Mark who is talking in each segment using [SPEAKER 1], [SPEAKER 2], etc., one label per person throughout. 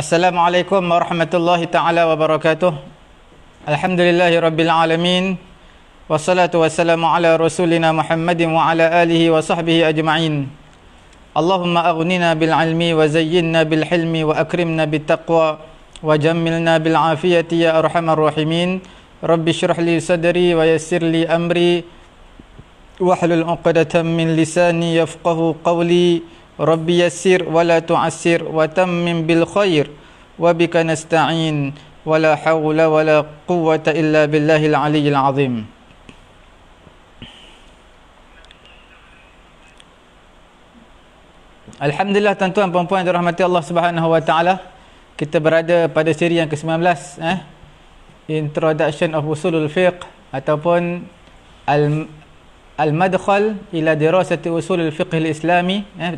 [SPEAKER 1] السلام عليكم ورحمة الله تعالى وبركاته الحمد لله رب العالمين والصلاة والسلام على رسولنا محمد وعلى آله وصحبه أجمعين اللهم أغننا بالعلم وزينا بالحلم وأكرمنا بالتقوى وجملنا بالعافية يا أرحم الراحمين رب اشرح لي صدري ويسر لي أمري واحلل عقدة من لساني يفقه قولي Rabbi yassir wa la tu'assir wa tammim bil khair wa bika nasta'in wa la hawla wa la quwwata illa billahil aliyyil azim. Alhamdulillah tuan-tuan dan puan-puan dirahmati Allah Subhanahu wa taala. Kita berada pada siri yang ke-19 eh. Introduction of Usulul Fiqh ataupun al al-madkhal ila dirasati usulul fiqh al-islami eh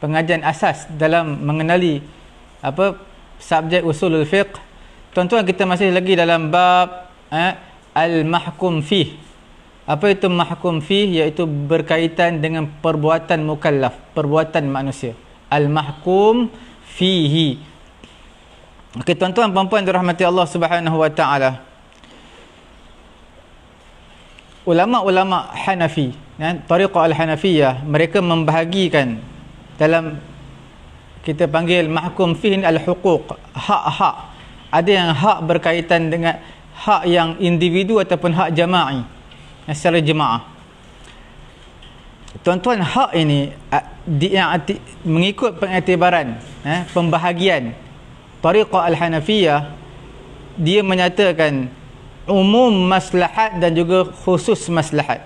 [SPEAKER 1] pengajian asas dalam mengenali apa subjek usulul fiqh. Tuan-tuan kita masih lagi dalam bab eh, al-mahkum fi. Apa itu mahkum fi? Iaitu berkaitan dengan perbuatan mukallaf, perbuatan manusia. Al-mahkum fihi. Okey tuan-tuan puan dirahmati Allah Subhanahu wa taala. Ulama-ulama Hanafi, ya, Tariqah Al-Hanafiyah, mereka membahagikan dalam kita panggil mahkum fihin al-huquq hak-hak ada yang hak berkaitan dengan hak yang individu ataupun hak jama'i secara jemaah tuan-tuan hak ini di, mengikut pengiktibaran eh, pembahagian tariqah al-hanafiyah dia menyatakan umum maslahat dan juga khusus maslahat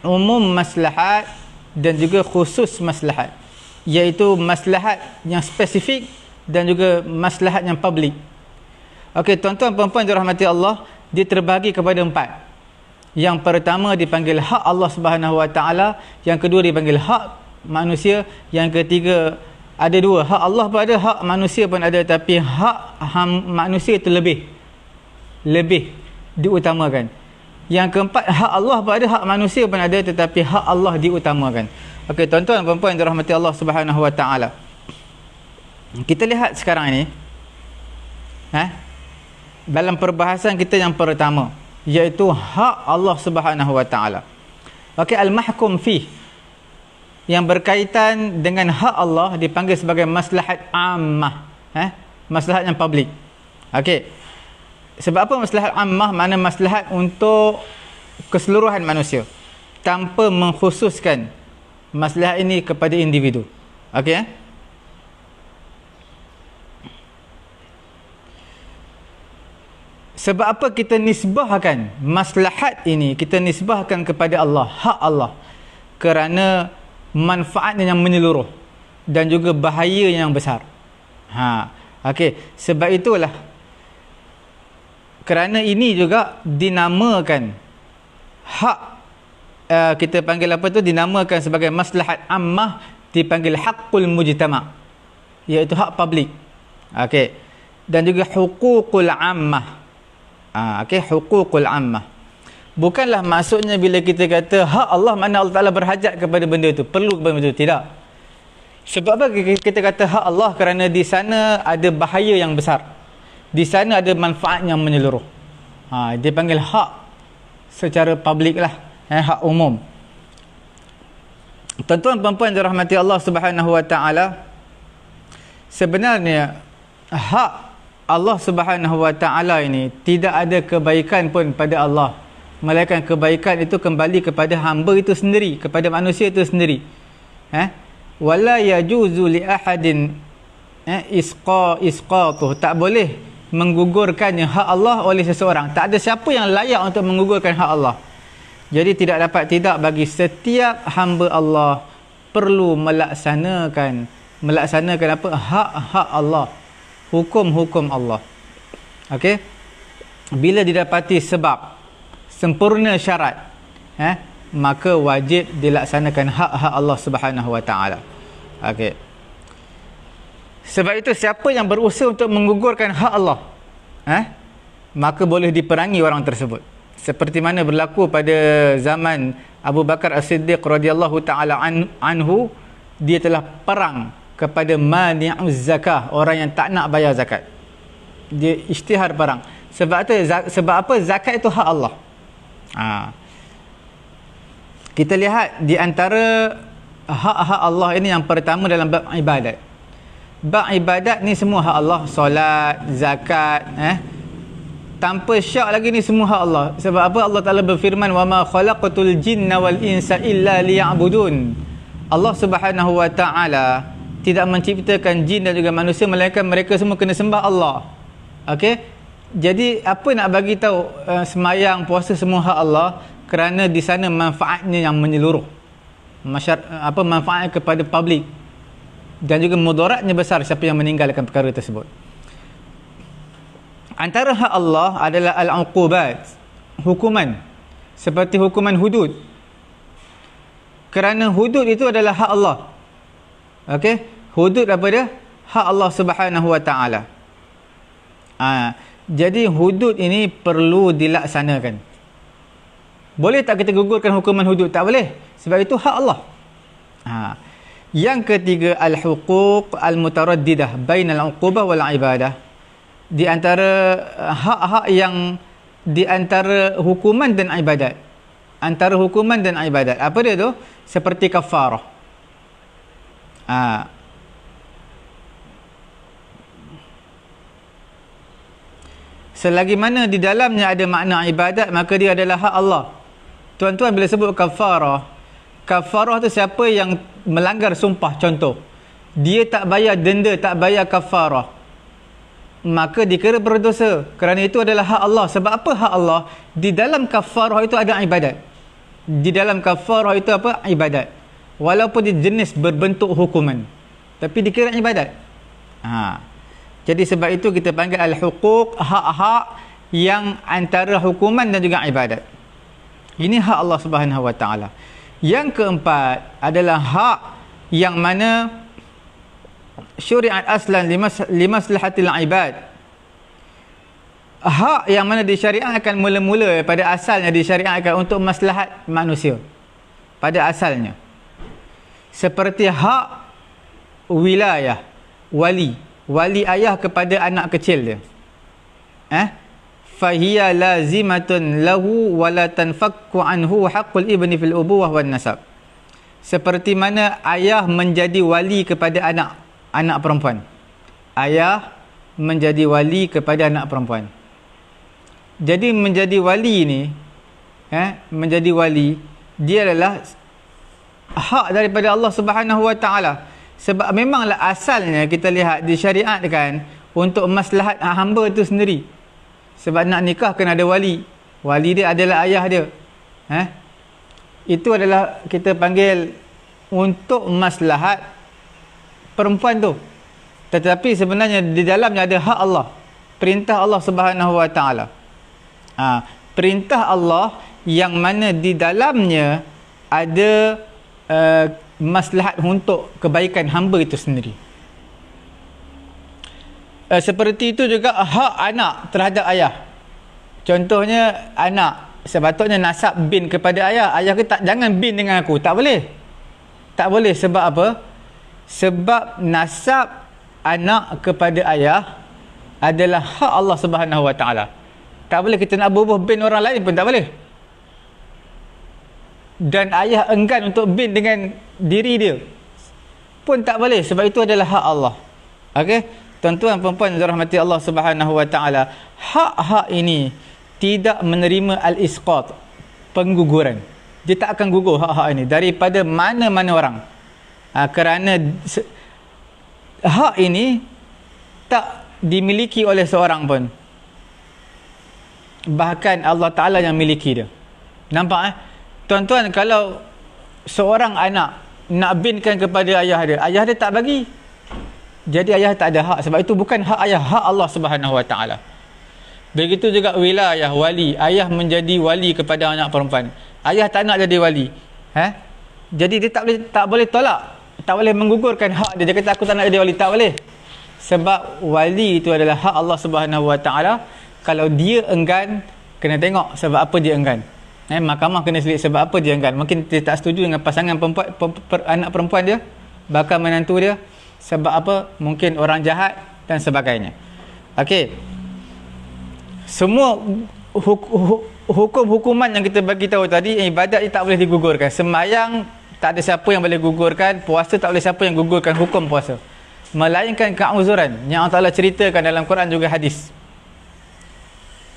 [SPEAKER 1] umum maslahat dan juga khusus maslahat iaitu maslahat yang spesifik dan juga maslahat yang publik. Okey, tuan-tuan puan-puan dirahmati Allah, dia terbagi kepada empat. Yang pertama dipanggil hak Allah Subhanahu Wa Taala, yang kedua dipanggil hak manusia, yang ketiga ada dua, hak Allah pun ada, hak manusia pun ada tapi hak ham, manusia itu lebih lebih diutamakan. Yang keempat, hak Allah pun ada, hak manusia pun ada tetapi hak Allah diutamakan. Okey, tuan-tuan dan puan-puan yang dirahmati Allah Subhanahu Wa Taala. Kita lihat sekarang ini eh dalam perbahasan kita yang pertama iaitu hak Allah Subhanahu Wa Taala. Okey, al-mahkum fi yang berkaitan dengan hak Allah dipanggil sebagai maslahat ammah, eh? Maslahat yang publik. Okey. Sebab apa maslahat ammah? Mana maslahat untuk keseluruhan manusia tanpa mengkhususkan masalah ini kepada individu. Okey? Eh? Sebab apa kita nisbahkan maslahat ini kita nisbahkan kepada Allah, hak Allah. Kerana manfaatnya yang menyeluruh dan juga bahaya yang besar. Ha, okey. Sebab itulah kerana ini juga dinamakan hak uh, kita panggil apa tu dinamakan sebagai maslahat ammah dipanggil hakul mujtama iaitu hak publik okey dan juga hukukul ammah uh, okey hukukul ammah bukanlah maksudnya bila kita kata hak Allah mana Allah Taala berhajat kepada benda itu perlu kepada benda itu tidak sebab apa kita kata hak Allah kerana di sana ada bahaya yang besar di sana ada manfaat yang menyeluruh ha, dia panggil hak secara public lah eh, hak umum. Tuan-tuan puan-puan dirahmati Allah Subhanahu Wa Taala, sebenarnya hak Allah Subhanahu Wa Taala ini tidak ada kebaikan pun pada Allah. Melainkan kebaikan itu kembali kepada hamba itu sendiri, kepada manusia itu sendiri. Eh? Wala yajuzu li ahadin eh, isqa isqa tu. Tak boleh menggugurkannya hak Allah oleh seseorang. Tak ada siapa yang layak untuk menggugurkan hak Allah. Jadi tidak dapat tidak bagi setiap hamba Allah perlu melaksanakan melaksanakan apa hak-hak Allah, hukum-hukum Allah. Okey. Bila didapati sebab sempurna syarat, eh, maka wajib dilaksanakan hak-hak Allah Subhanahu Wa Taala. Okey. Sebab itu siapa yang berusaha untuk menggugurkan hak Allah, eh, maka boleh diperangi orang tersebut seperti mana berlaku pada zaman Abu Bakar As-Siddiq radhiyallahu taala anhu dia telah perang kepada mani'uz zakah orang yang tak nak bayar zakat dia isytihar perang sebab tu sebab apa zakat itu hak Allah ha. kita lihat di antara hak-hak Allah ini yang pertama dalam bab ibadat bab ibadat ni semua hak Allah solat zakat eh tanpa syak lagi ni semua hak Allah. Sebab apa Allah Taala berfirman wa ma khalaqatul jinna wal insa illa liya'budun. Allah Subhanahu wa taala tidak menciptakan jin dan juga manusia melainkan mereka semua kena sembah Allah. Okey? Jadi apa nak bagi tahu uh, semayang puasa semua hak Allah kerana di sana manfaatnya yang menyeluruh. Masyar, apa manfaatnya kepada publik dan juga mudaratnya besar siapa yang meninggalkan perkara tersebut antara hak Allah adalah al-uqubat hukuman seperti hukuman hudud kerana hudud itu adalah hak Allah okey hudud apa dia hak Allah Subhanahu wa taala ha, jadi hudud ini perlu dilaksanakan boleh tak kita gugurkan hukuman hudud tak boleh sebab itu hak Allah ha. yang ketiga al-huquq al-mutaraddidah bainal uqubah wal ibadah di antara uh, hak-hak yang di antara hukuman dan ibadat antara hukuman dan ibadat apa dia tu seperti kafarah ha. selagi mana di dalamnya ada makna ibadat maka dia adalah hak Allah tuan-tuan bila sebut kafarah kafarah tu siapa yang melanggar sumpah contoh dia tak bayar denda tak bayar kafarah maka dikira berdosa kerana itu adalah hak Allah sebab apa hak Allah di dalam kafarah itu ada ibadat di dalam kafarah itu apa ibadat walaupun di jenis berbentuk hukuman tapi dikira ibadat ha. jadi sebab itu kita panggil al-hukuk hak-hak yang antara hukuman dan juga ibadat ini hak Allah Subhanahu Wa Taala. Yang keempat adalah hak yang mana syuriat aslan limaslahatil ibad hak yang mana di syariah akan mula-mula pada asalnya di syariah akan untuk maslahat manusia pada asalnya seperti hak wilayah wali wali ayah kepada anak kecil dia eh fahiya lazimatun lahu wala tanfakku anhu haqqul ibni fil ubuwah wan nasab seperti mana ayah menjadi wali kepada anak anak perempuan. Ayah menjadi wali kepada anak perempuan. Jadi menjadi wali ni eh menjadi wali dia adalah hak daripada Allah Subhanahu Wa Taala. Sebab memanglah asalnya kita lihat di syariat kan untuk maslahat hamba tu sendiri. Sebab nak nikah kena ada wali. Wali dia adalah ayah dia. Eh? Itu adalah kita panggil untuk maslahat perempuan tu tetapi sebenarnya di dalamnya ada hak Allah perintah Allah Subhanahu Wa Taala ha, perintah Allah yang mana di dalamnya ada uh, maslahat untuk kebaikan hamba itu sendiri uh, seperti itu juga hak anak terhadap ayah contohnya anak sepatutnya nasab bin kepada ayah ayah kata jangan bin dengan aku tak boleh tak boleh sebab apa sebab nasab anak kepada ayah adalah hak Allah Subhanahu Wa Taala. Tak boleh kita nak bubuh bin orang lain pun tak boleh. Dan ayah enggan untuk bin dengan diri dia pun tak boleh sebab itu adalah hak Allah. Okey, tuan-tuan puan-puan rahmati Allah Subhanahu Wa Taala, hak-hak ini tidak menerima al-isqat, pengguguran. Dia tak akan gugur hak-hak ini daripada mana-mana orang. Ha, kerana hak ini tak dimiliki oleh seorang pun bahkan Allah Ta'ala yang miliki dia nampak eh tuan-tuan kalau seorang anak nak binkan kepada ayah dia ayah dia tak bagi jadi ayah tak ada hak sebab itu bukan hak ayah hak Allah Subhanahu Wa Ta'ala begitu juga wilayah wali ayah menjadi wali kepada anak perempuan ayah tak nak jadi wali eh? jadi dia tak boleh tak boleh tolak tak boleh menggugurkan hak dia. Dia kata aku tak nak jadi wali. Tak boleh. Sebab wali itu adalah hak Allah Subhanahu Wa Taala. Kalau dia enggan, kena tengok sebab apa dia enggan. Eh, mahkamah kena selit sebab apa dia enggan. Mungkin dia tak setuju dengan pasangan perempuan, per, per, anak perempuan dia. Bakal menantu dia. Sebab apa? Mungkin orang jahat dan sebagainya. Okey. Semua hukum-hukuman yang kita bagi tahu tadi ibadat dia tak boleh digugurkan. Semayang tak ada siapa yang boleh gugurkan puasa tak boleh siapa yang gugurkan hukum puasa melainkan keuzuran yang Allah Ta'ala ceritakan dalam Quran juga hadis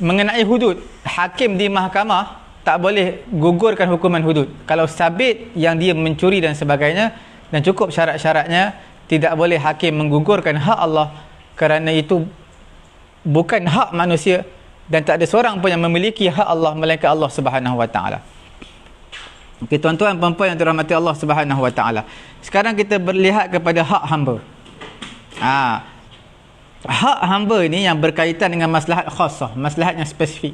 [SPEAKER 1] mengenai hudud hakim di mahkamah tak boleh gugurkan hukuman hudud kalau sabit yang dia mencuri dan sebagainya dan cukup syarat-syaratnya tidak boleh hakim menggugurkan hak Allah kerana itu bukan hak manusia dan tak ada seorang pun yang memiliki hak Allah melainkan Allah Subhanahu wa taala Okey tuan-tuan dan yang dirahmati Allah Subhanahu Wa Taala. Sekarang kita berlihat kepada hak hamba. Ha. Hak hamba ini yang berkaitan dengan maslahat khasah, maslahat yang spesifik.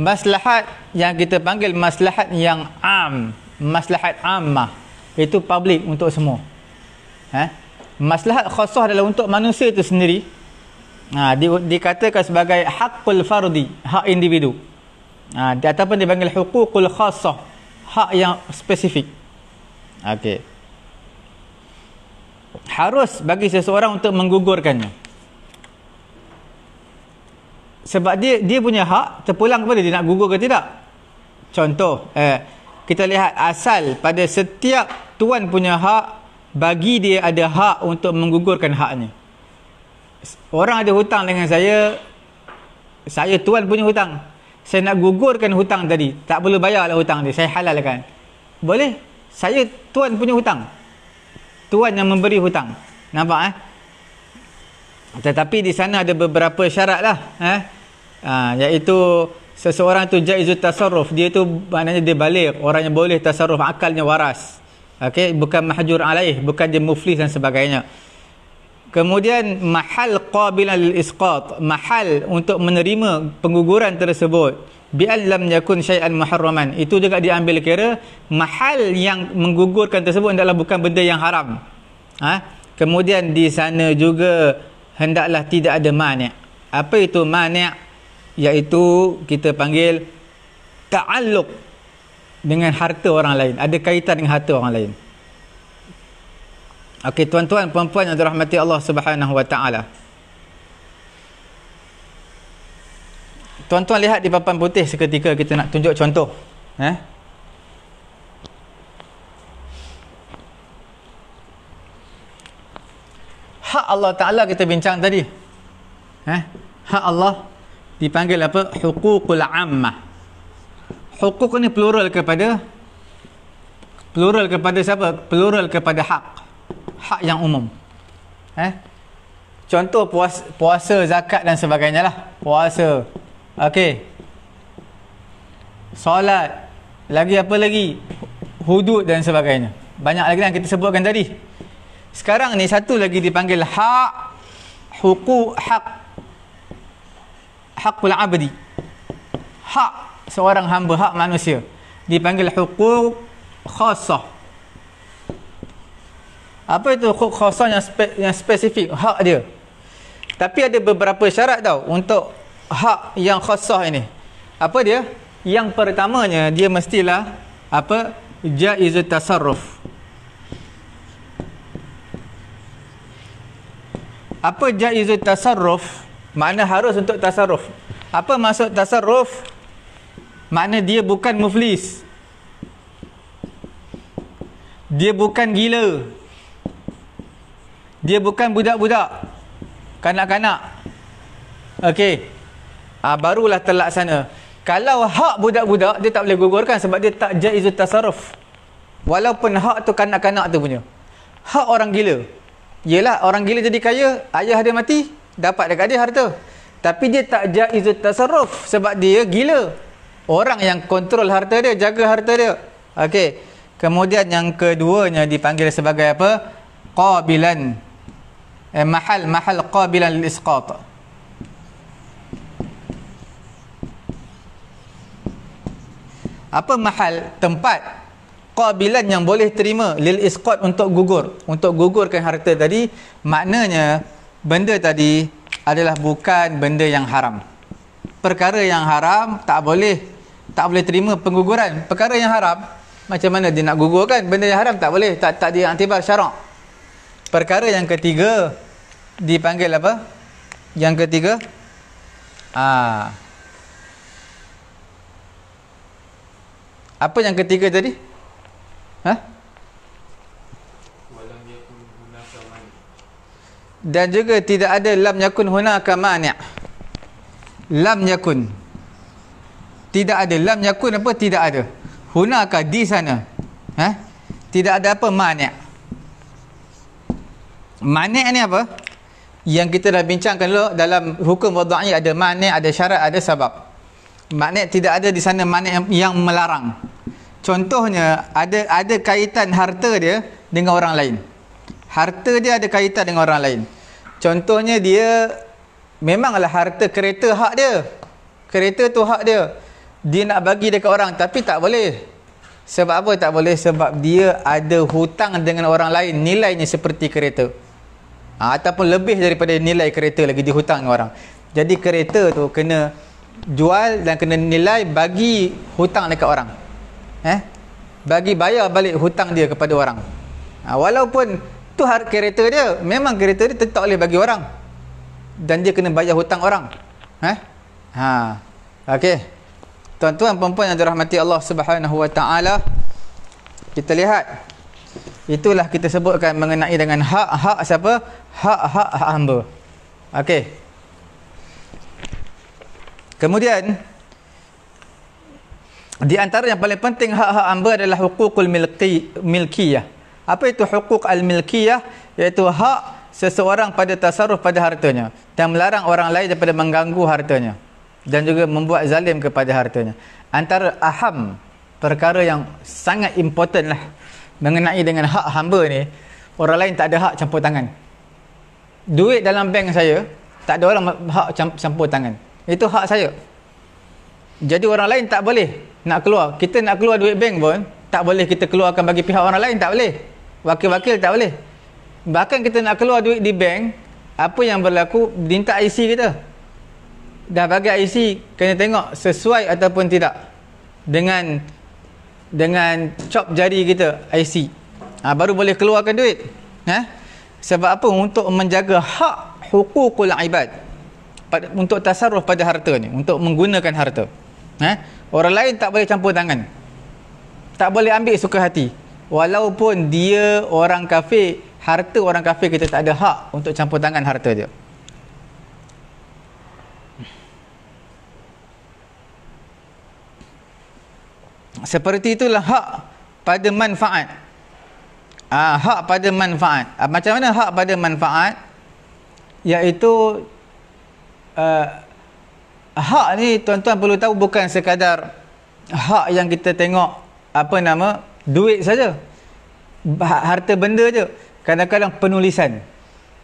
[SPEAKER 1] Maslahat yang kita panggil maslahat yang am, maslahat amah, Itu public untuk semua. Ha? Maslahat khasah adalah untuk manusia itu sendiri. Ha, di, dikatakan sebagai hakul fardi, hak individu. Ha, di, ataupun dipanggil hukukul khasah, hak yang spesifik. Okey. Harus bagi seseorang untuk menggugurkannya. Sebab dia dia punya hak terpulang kepada dia nak gugur ke tidak. Contoh, eh, kita lihat asal pada setiap tuan punya hak bagi dia ada hak untuk menggugurkan haknya. Orang ada hutang dengan saya, saya tuan punya hutang saya nak gugurkan hutang tadi tak perlu bayarlah hutang ni saya halalkan boleh saya tuan punya hutang tuan yang memberi hutang nampak eh tetapi di sana ada beberapa syarat lah eh? ha, iaitu seseorang tu jaizut tasarruf dia tu maknanya dia balik orang yang boleh tasarruf akalnya waras okay? bukan mahjur alaih bukan dia muflis dan sebagainya Kemudian mahal qabilan lil isqat, mahal untuk menerima pengguguran tersebut. Bi alam yakun syai'an muharraman. Itu juga diambil kira mahal yang menggugurkan tersebut adalah bukan benda yang haram. Ha? Kemudian di sana juga hendaklah tidak ada mani'. Apa itu mani'? Yaitu kita panggil ta'alluq dengan harta orang lain, ada kaitan dengan harta orang lain. Okey tuan-tuan puan-puan yang dirahmati Allah Subhanahu Wa Taala. Tuan-tuan lihat di papan putih seketika kita nak tunjuk contoh. Eh? Hak Allah Taala kita bincang tadi. Eh? Hak Allah dipanggil apa? Hukukul ammah. Hukuk ni plural kepada plural kepada siapa? Plural kepada hak hak yang umum. Eh? Contoh puas, puasa, zakat dan sebagainya lah. Puasa. Okey. Solat. Lagi apa lagi? Hudud dan sebagainya. Banyak lagi yang kita sebutkan tadi. Sekarang ni satu lagi dipanggil hak hukuk hak hakul abdi. Hak seorang hamba, hak manusia. Dipanggil hukuk khasah apa itu khusus yang, spe, yang spesifik hak dia tapi ada beberapa syarat tau untuk hak yang khusus ini apa dia yang pertamanya dia mestilah apa jaizu tasarruf apa jaizu tasarruf Mana harus untuk tasarruf apa maksud tasarruf Mana dia bukan muflis dia bukan gila dia bukan budak-budak. Kanak-kanak. Okey. Ha, barulah telak sana. Kalau hak budak-budak, dia tak boleh gugurkan sebab dia tak jaizu tasaruf. Walaupun hak tu kanak-kanak tu punya. Hak orang gila. Yelah, orang gila jadi kaya, ayah dia mati, dapat dekat dia harta. Tapi dia tak jaizu tasaruf sebab dia gila. Orang yang kontrol harta dia, jaga harta dia. Okey. Kemudian yang keduanya dipanggil sebagai apa? Qabilan. Qabilan. محل محل قابلا للإسقاط Apa mahal tempat qabilan yang boleh terima lil isqat untuk gugur untuk gugurkan harta tadi maknanya benda tadi adalah bukan benda yang haram perkara yang haram tak boleh tak boleh terima pengguguran perkara yang haram macam mana dia nak gugurkan benda yang haram tak boleh tak tak diantibar syarak perkara yang ketiga dipanggil apa? Yang ketiga aa, ah. Apa yang ketiga tadi? Ha? Dan juga tidak ada lam yakun hunaka mani'. Lam yakun. Tidak ada lam yakun apa? Tidak ada. Hunaka di sana. Ha? Tidak ada apa mani'. Mani' ni apa? yang kita dah bincangkan dulu dalam hukum wada'i ada mani ada syarat ada sebab mani tidak ada di sana mani yang melarang contohnya ada ada kaitan harta dia dengan orang lain harta dia ada kaitan dengan orang lain contohnya dia memanglah harta kereta hak dia kereta tu hak dia dia nak bagi dekat orang tapi tak boleh sebab apa tak boleh sebab dia ada hutang dengan orang lain nilainya seperti kereta ha, ataupun lebih daripada nilai kereta lagi dihutang dengan orang jadi kereta tu kena jual dan kena nilai bagi hutang dekat orang eh bagi bayar balik hutang dia kepada orang ha, walaupun tu harga kereta dia memang kereta dia tetap boleh bagi orang dan dia kena bayar hutang orang eh ha okey tuan-tuan puan-puan yang dirahmati Allah Subhanahu wa taala kita lihat Itulah kita sebutkan mengenai dengan hak-hak siapa? Hak-hak hamba. Okey. Kemudian di antara yang paling penting hak-hak hamba adalah hukukul milki, milkiyah. Apa itu hukuk al-milkiyah? Iaitu hak seseorang pada tasarruf pada hartanya dan melarang orang lain daripada mengganggu hartanya dan juga membuat zalim kepada hartanya. Antara aham perkara yang sangat important lah mengenai dengan hak hamba ni orang lain tak ada hak campur tangan duit dalam bank saya tak ada orang hak campur tangan itu hak saya jadi orang lain tak boleh nak keluar kita nak keluar duit bank pun tak boleh kita keluarkan bagi pihak orang lain tak boleh wakil-wakil tak boleh bahkan kita nak keluar duit di bank apa yang berlaku minta IC kita dah bagi IC kena tengok sesuai ataupun tidak dengan dengan cop jari kita IC ha, baru boleh keluarkan duit ha? sebab apa untuk menjaga hak hukukul ibad pada, untuk tasarruf pada harta ni untuk menggunakan harta ha? orang lain tak boleh campur tangan tak boleh ambil suka hati walaupun dia orang kafir harta orang kafir kita tak ada hak untuk campur tangan harta dia seperti itulah hak pada manfaat ha, hak pada manfaat ha, macam mana hak pada manfaat iaitu uh, hak ni tuan-tuan perlu tahu bukan sekadar hak yang kita tengok apa nama duit saja harta benda je kadang-kadang penulisan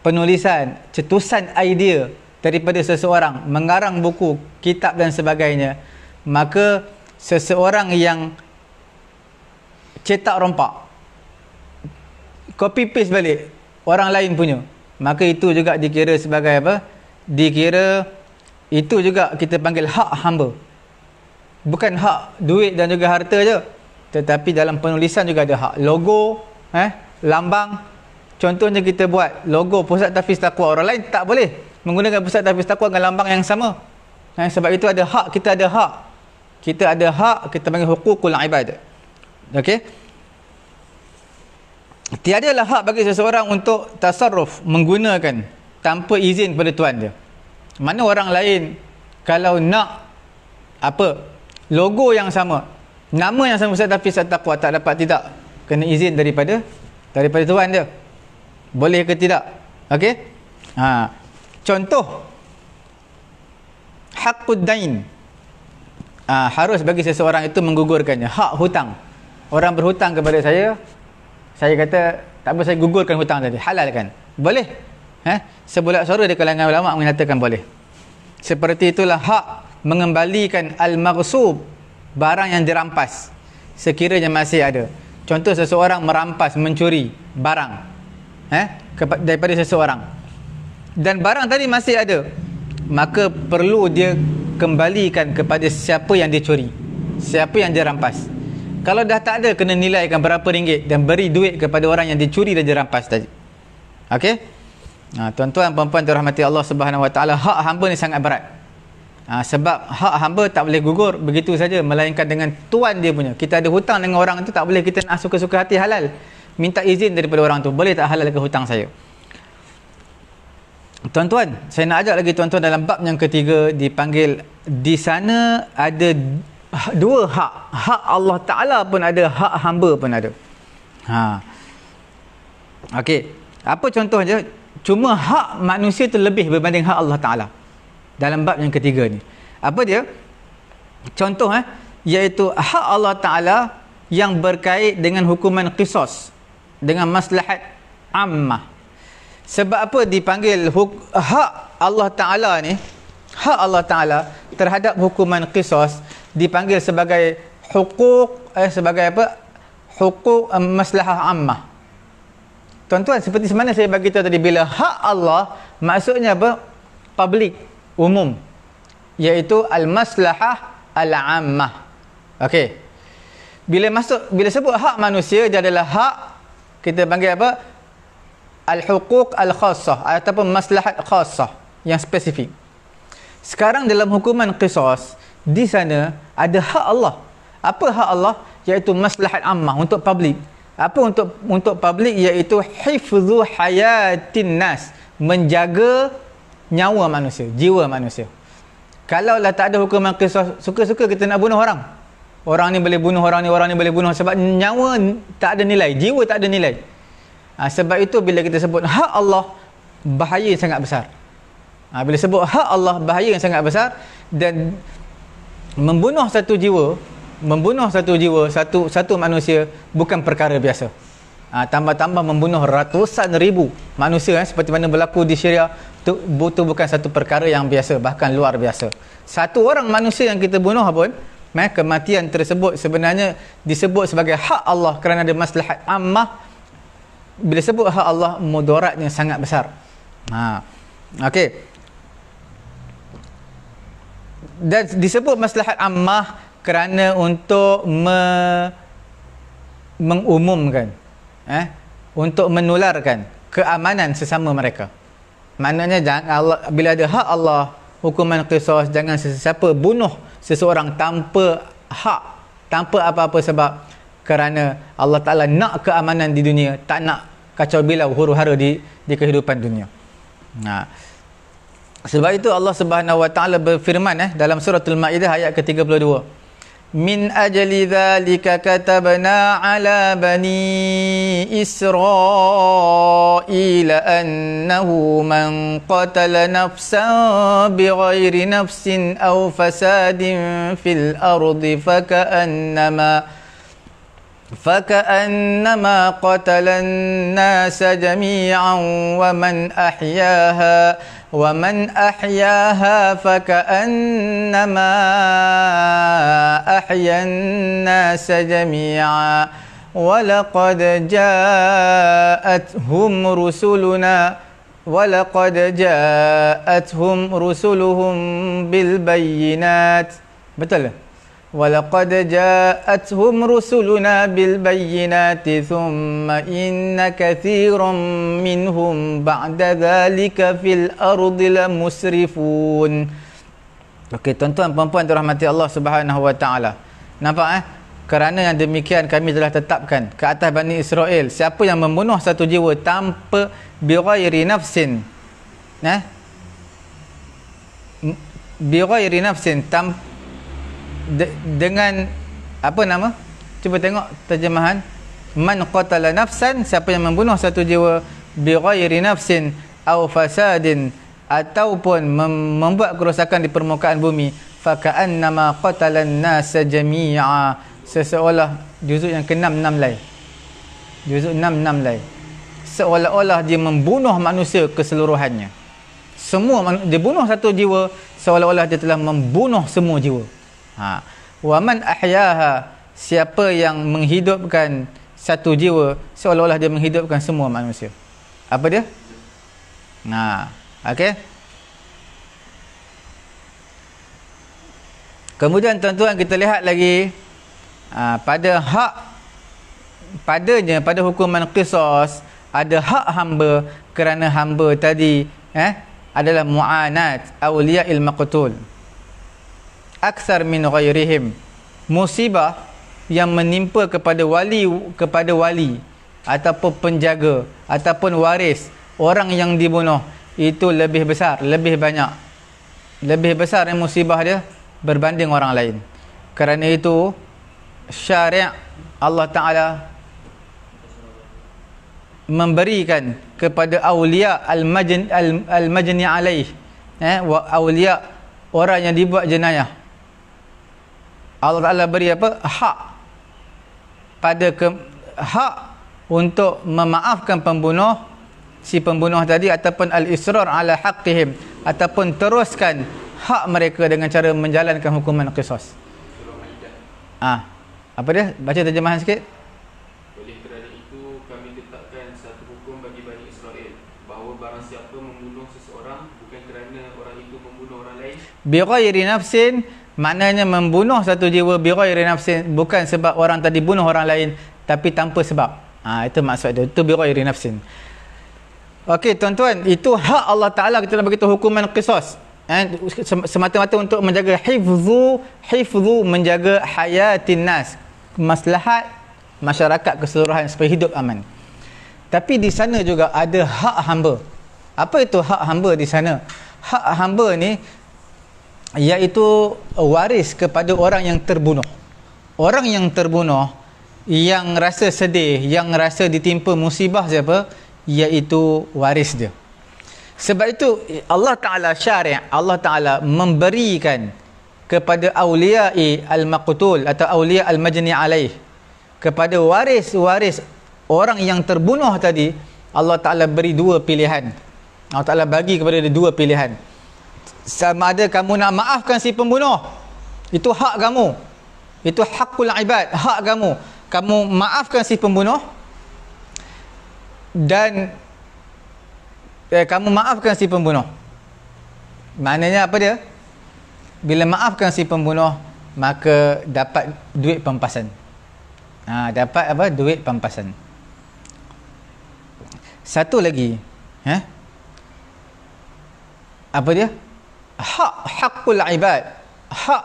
[SPEAKER 1] penulisan cetusan idea daripada seseorang mengarang buku kitab dan sebagainya maka seseorang yang cetak rompak copy paste balik orang lain punya maka itu juga dikira sebagai apa dikira itu juga kita panggil hak hamba bukan hak duit dan juga harta je tetapi dalam penulisan juga ada hak logo eh lambang contohnya kita buat logo pusat tafiz takwa orang lain tak boleh menggunakan pusat tafiz takwa dengan lambang yang sama eh, sebab itu ada hak kita ada hak kita ada hak kita panggil hukukul ibadah okey tiadalah hak bagi seseorang untuk tasarruf menggunakan tanpa izin kepada tuan dia mana orang lain kalau nak apa logo yang sama nama yang sama tapi sataqwa tak dapat tidak kena izin daripada daripada tuan dia boleh ke tidak okey ha contoh haqqud dain uh, harus bagi seseorang itu menggugurkannya hak hutang orang berhutang kepada saya saya kata tak apa saya gugurkan hutang tadi halal kan boleh eh? sebulat suara di kalangan ulama mengatakan boleh seperti itulah hak mengembalikan al-maghsub barang yang dirampas sekiranya masih ada contoh seseorang merampas mencuri barang eh? daripada seseorang dan barang tadi masih ada maka perlu dia kembalikan kepada siapa yang dia curi siapa yang dia rampas kalau dah tak ada kena nilaikan berapa ringgit dan beri duit kepada orang yang dicuri dan dirampas tadi okey ha, tuan-tuan puan-puan dirahmati Allah Subhanahu Wa Taala hak hamba ni sangat berat ha, sebab hak hamba tak boleh gugur begitu saja melainkan dengan tuan dia punya kita ada hutang dengan orang tu tak boleh kita nak suka-suka hati halal minta izin daripada orang tu boleh tak halal ke hutang saya Tuan-tuan, saya nak ajak lagi tuan-tuan dalam bab yang ketiga dipanggil di sana ada dua hak. Hak Allah Taala pun ada, hak hamba pun ada. Ha. Okey. Apa contohnya? Cuma hak manusia itu lebih berbanding hak Allah Taala dalam bab yang ketiga ni. Apa dia? Contoh eh, iaitu hak Allah Taala yang berkait dengan hukuman kisos dengan maslahat ammah sebab apa dipanggil huk- hak Allah Ta'ala ni hak Allah Ta'ala terhadap hukuman kisos dipanggil sebagai hukuk eh, sebagai apa hukuk um, eh, maslahah ammah tuan-tuan seperti semana saya bagi tahu tadi bila hak Allah maksudnya apa public umum iaitu al-maslahah al-ammah okey bila masuk bila sebut hak manusia dia adalah hak kita panggil apa al hukuk al khasah ataupun maslahat khasah yang spesifik. Sekarang dalam hukuman qisas, di sana ada hak Allah. Apa hak Allah? Iaitu maslahat ammah untuk publik. Apa untuk untuk publik? Iaitu hifzu hayatin nas. Menjaga nyawa manusia, jiwa manusia. Kalau lah tak ada hukuman qisas, suka-suka kita nak bunuh orang. Orang ni boleh bunuh orang ni, orang ni boleh bunuh sebab nyawa tak ada nilai, jiwa tak ada nilai. Ha, sebab itu bila kita sebut Ha Allah bahaya yang sangat besar. Ha, bila sebut Ha Allah bahaya yang sangat besar dan membunuh satu jiwa, membunuh satu jiwa, satu satu manusia bukan perkara biasa. Ah, tambah-tambah ha, membunuh ratusan ribu manusia eh, seperti mana berlaku di Syria itu, itu bukan satu perkara yang biasa bahkan luar biasa. Satu orang manusia yang kita bunuh pun kematian tersebut sebenarnya disebut sebagai hak Allah kerana ada maslahat ammah bila sebut hak Allah mudaratnya sangat besar. Ha. Okey. Dan disebut maslahat ammah kerana untuk me- mengumumkan eh untuk menularkan keamanan sesama mereka. Maknanya jangan Allah bila ada hak Allah hukuman qisas jangan sesiapa bunuh seseorang tanpa hak tanpa apa-apa sebab kerana Allah Taala nak keamanan di dunia tak nak kacau bila huru hara di di kehidupan dunia. Nah. Ha. Sebab itu Allah Subhanahu Wa Taala berfirman eh dalam surah Al-Maidah ayat ke-32. Min ajli dzalika katabna ala bani Israil annahu man qatala nafsan bighairi nafsin aw fasadin fil ardi fakannama فكأنما قتل الناس جميعا ومن أحياها ومن أحياها فكأنما أحيا الناس جميعا ولقد جاءتهم رسلنا ولقد جاءتهم رسلهم بالبينات بتلا ولقد جاءتهم رسلنا بالبينات ثم إن كثيرا منهم بعد ذلك في الأرض لمسرفون Okey tuan-tuan puan-puan rahmati Allah Subhanahu wa taala. Nampak eh? Kerana yang demikian kami telah tetapkan ke atas Bani Israel siapa yang membunuh satu jiwa tanpa bighairi nafsin. Nah. Eh? Bighairi nafsin tanpa de, dengan apa nama? Cuba tengok terjemahan man qatala nafsan siapa yang membunuh satu jiwa bi ghairi nafsin au fasadin ataupun mem, membuat kerosakan di permukaan bumi faka'annama nama an-nasa jami'a seseolah juzuk yang ke-66 lai juzuk 66 lai seolah-olah dia membunuh manusia keseluruhannya semua dia bunuh satu jiwa seolah-olah dia telah membunuh semua jiwa Ha. Waman ahyaha siapa yang menghidupkan satu jiwa seolah-olah dia menghidupkan semua manusia. Apa dia? Nah, ha. okey. Kemudian tuan-tuan kita lihat lagi ha, pada hak padanya pada hukuman qisas ada hak hamba kerana hamba tadi eh adalah muanat awliya al maqtul Aksar min ghairihim musibah yang menimpa kepada wali kepada wali ataupun penjaga ataupun waris orang yang dibunuh itu lebih besar lebih banyak lebih besar yang musibah dia berbanding orang lain kerana itu syariat Allah Ta'ala memberikan kepada awliya al-majni al alaih eh, awliya orang yang dibuat jenayah Allah Taala beri apa? Hak pada ke, hak untuk memaafkan pembunuh si pembunuh tadi ataupun al-israr ala haqqihim ataupun teruskan hak mereka dengan cara menjalankan hukuman kisos. Ah. Ha. Apa dia? Baca terjemahan sikit. Bagi Bani Israel Bahawa barang membunuh seseorang Bukan kerana orang itu membunuh orang lain Bi ghairi nafsin maknanya membunuh satu jiwa biroi nafsin bukan sebab orang tadi bunuh orang lain tapi tanpa sebab ha, itu maksud dia itu biroi nafsin ok tuan-tuan itu hak Allah Ta'ala kita nak beritahu hukuman qisas eh, semata-mata untuk menjaga hifzu hifzu menjaga hayatin nas maslahat masyarakat keseluruhan supaya hidup aman tapi di sana juga ada hak hamba apa itu hak hamba di sana hak hamba ni iaitu waris kepada orang yang terbunuh orang yang terbunuh yang rasa sedih yang rasa ditimpa musibah siapa iaitu waris dia sebab itu Allah taala syariah Allah taala memberikan kepada aulia al-maqtul atau awliya al-majni alaih kepada waris-waris orang yang terbunuh tadi Allah taala beri dua pilihan Allah taala bagi kepada dia dua pilihan sama ada kamu nak maafkan si pembunuh itu hak kamu itu hakul ibad hak kamu kamu maafkan si pembunuh dan eh, kamu maafkan si pembunuh maknanya apa dia bila maafkan si pembunuh maka dapat duit pampasan ha, dapat apa duit pampasan satu lagi eh? apa dia hak hakul ibad hak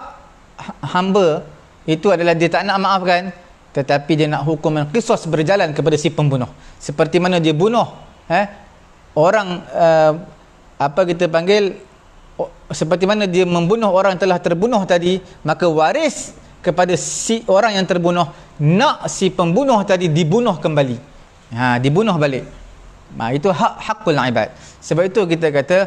[SPEAKER 1] hamba itu adalah dia tak nak maafkan tetapi dia nak hukuman kisos berjalan kepada si pembunuh seperti mana dia bunuh eh, orang uh, apa kita panggil seperti mana dia membunuh orang yang telah terbunuh tadi maka waris kepada si orang yang terbunuh nak si pembunuh tadi dibunuh kembali ha, dibunuh balik ha, itu hak hakul ibad sebab itu kita kata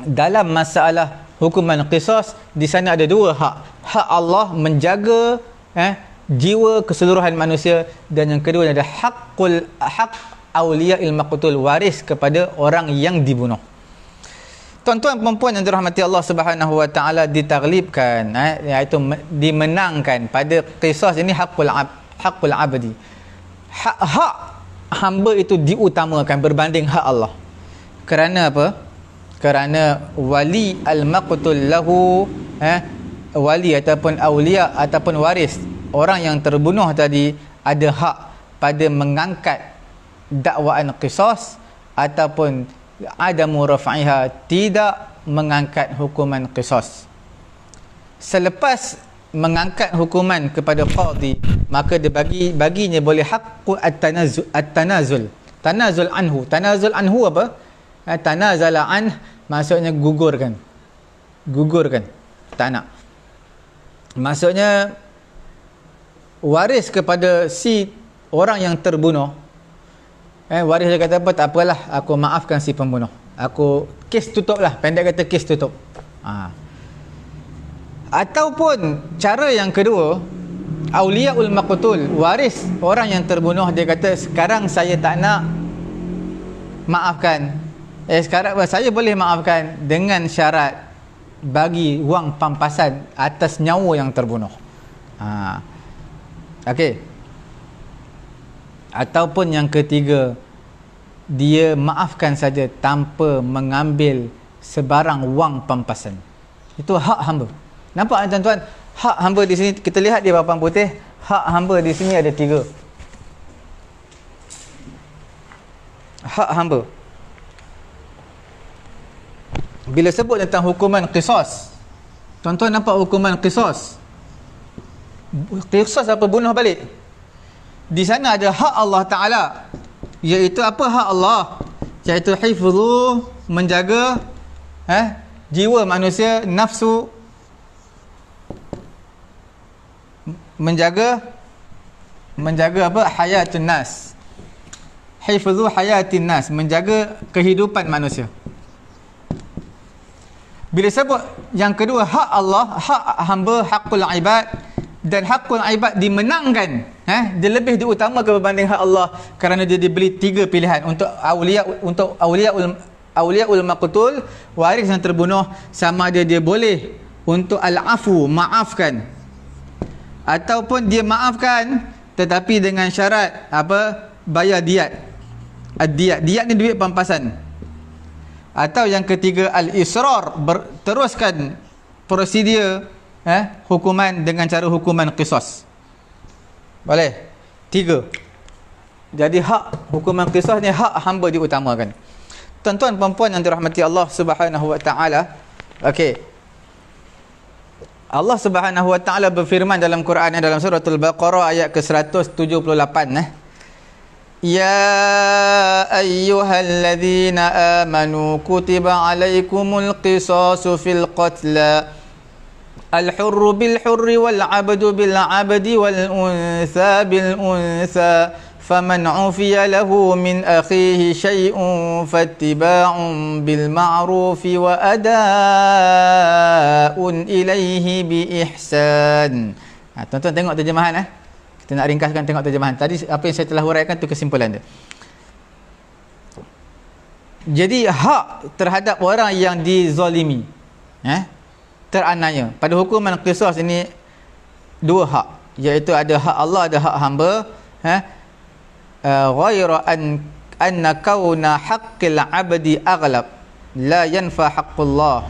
[SPEAKER 1] dalam masalah hukuman qisas di sana ada dua hak hak Allah menjaga eh, jiwa keseluruhan manusia dan yang kedua ada hakul hak awliya il maqtul waris kepada orang yang dibunuh tuan-tuan perempuan yang dirahmati Allah subhanahu wa ta'ala ditaglibkan eh, iaitu dimenangkan pada qisas ini hakul ab, hakul abdi hak, hak hamba itu diutamakan berbanding hak Allah kerana apa? kerana wali al-maqtul lahu eh wali ataupun aulia ataupun waris orang yang terbunuh tadi ada hak pada mengangkat dakwaan qisas ataupun adamu rafaiha tidak mengangkat hukuman qisas selepas mengangkat hukuman kepada qadi maka dia bagi baginya boleh hak at-tanazul at-tanazul tanazul anhu tanazul anhu apa Eh, tanazala an maksudnya gugurkan. Gugurkan. Tak nak. Maksudnya waris kepada si orang yang terbunuh. Eh, waris dia kata apa? Tak apalah, aku maafkan si pembunuh. Aku kes tutup lah. Pendek kata kes tutup. Ha. Ataupun cara yang kedua, Auliaul Maqtul, waris orang yang terbunuh dia kata sekarang saya tak nak maafkan Eh, sekarang saya boleh maafkan dengan syarat bagi wang pampasan atas nyawa yang terbunuh. Ha. Okey. Ataupun yang ketiga dia maafkan saja tanpa mengambil sebarang wang pampasan. Itu hak hamba. Nampak kan tuan-tuan? Hak hamba di sini kita lihat dia papan putih. Hak hamba di sini ada tiga. Hak hamba bila sebut tentang hukuman qisas tuan-tuan nampak hukuman qisas qisas apa bunuh balik di sana ada hak Allah Ta'ala iaitu apa hak Allah iaitu hifzu menjaga eh, jiwa manusia nafsu menjaga menjaga apa hayatun nas hifzu hayatin nas menjaga kehidupan manusia bila sebut yang kedua hak Allah, hak hamba, hakul ibad dan hakul ibad dimenangkan, eh, dia lebih diutama berbanding hak Allah kerana dia diberi tiga pilihan untuk awliya untuk awliya ul awliya ul maqtul, waris yang terbunuh sama ada dia boleh untuk al-afu, maafkan ataupun dia maafkan tetapi dengan syarat apa bayar diat. Ad-diat, diat ni duit pampasan. Atau yang ketiga al isror teruskan prosedur eh hukuman dengan cara hukuman kisos. Boleh. Tiga. Jadi hak hukuman qisas ni hak hamba diutamakan. Tuan-tuan puan yang dirahmati Allah Subhanahu wa taala. Okey. Allah Subhanahu wa taala berfirman dalam Quran dalam surah Al-Baqarah ayat ke-178 eh. يا أيها الذين آمنوا كتب عليكم القصاص في القتلى الحر بالحر والعبد بالعبد والأنثى بالأنثى فمن عفي له من أخيه شيء فاتباع بالمعروف وأداء إليه بإحسان Nah, tuan-tuan tengok terjemahan eh. Kita nak ringkaskan tengok terjemahan. Tadi apa yang saya telah huraikan tu kesimpulan dia. Jadi hak terhadap orang yang dizalimi. Eh? Teranaya. Pada hukuman kisah ini dua hak. Iaitu ada hak Allah, ada hak hamba. Eh? eh ghaira an anna kawna haqqil abdi aghlab la yanfa haqqullah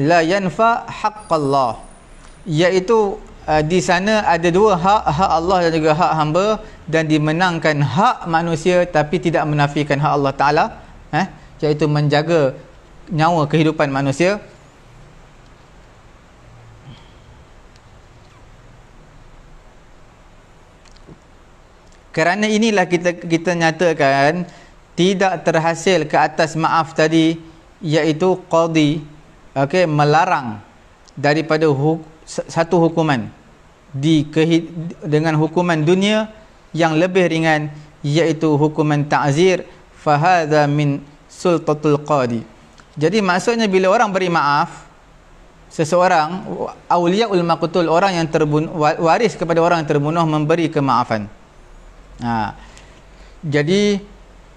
[SPEAKER 1] la yanfa haqqallah iaitu uh, di sana ada dua hak hak Allah dan juga hak hamba dan dimenangkan hak manusia tapi tidak menafikan hak Allah Taala eh iaitu menjaga nyawa kehidupan manusia kerana inilah kita kita nyatakan tidak terhasil ke atas maaf tadi iaitu qadi okey melarang daripada hu, satu hukuman di dengan hukuman dunia yang lebih ringan iaitu hukuman ta'zir fahadha min sultatul qadi jadi maksudnya bila orang beri maaf seseorang awliya'ul maqtul orang yang terbunuh waris kepada orang yang terbunuh memberi kemaafan ha. jadi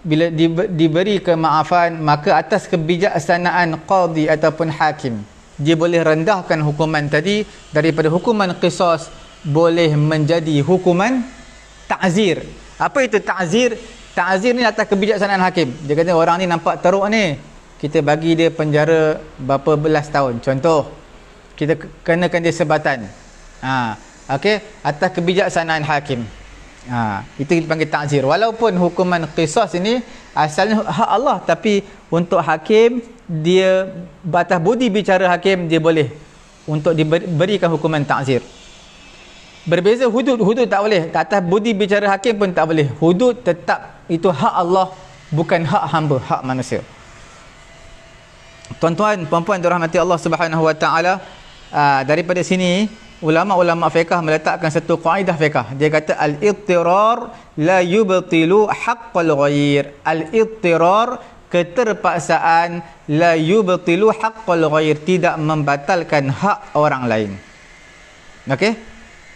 [SPEAKER 1] bila di, diberi kemaafan maka atas kebijaksanaan qadi ataupun hakim dia boleh rendahkan hukuman tadi daripada hukuman qisas boleh menjadi hukuman ta'zir. Apa itu ta'zir? Ta'zir ni atas kebijaksanaan hakim. Dia kata orang ni nampak teruk ni. Kita bagi dia penjara berapa belas tahun. Contoh, kita kenakan dia sebatan. Ha, okay? Atas kebijaksanaan hakim. Ha, itu kita panggil ta'zir. Walaupun hukuman kisos ini asalnya hak Allah. Tapi untuk hakim, dia batas budi bicara hakim, dia boleh untuk diberikan hukuman ta'zir. Berbeza hudud, hudud tak boleh. Ke atas budi bicara hakim pun tak boleh. Hudud tetap itu hak Allah, bukan hak hamba, hak manusia. Tuan-tuan, puan-puan dirahmati Allah Subhanahu Wa Taala, ah, daripada sini ulama-ulama fiqh meletakkan satu kaidah fiqh. Dia kata al-ittirar la yubtilu haqqal ghair. Al-ittirar keterpaksaan la yubtilu haqqal ghair tidak membatalkan hak orang lain. Okey?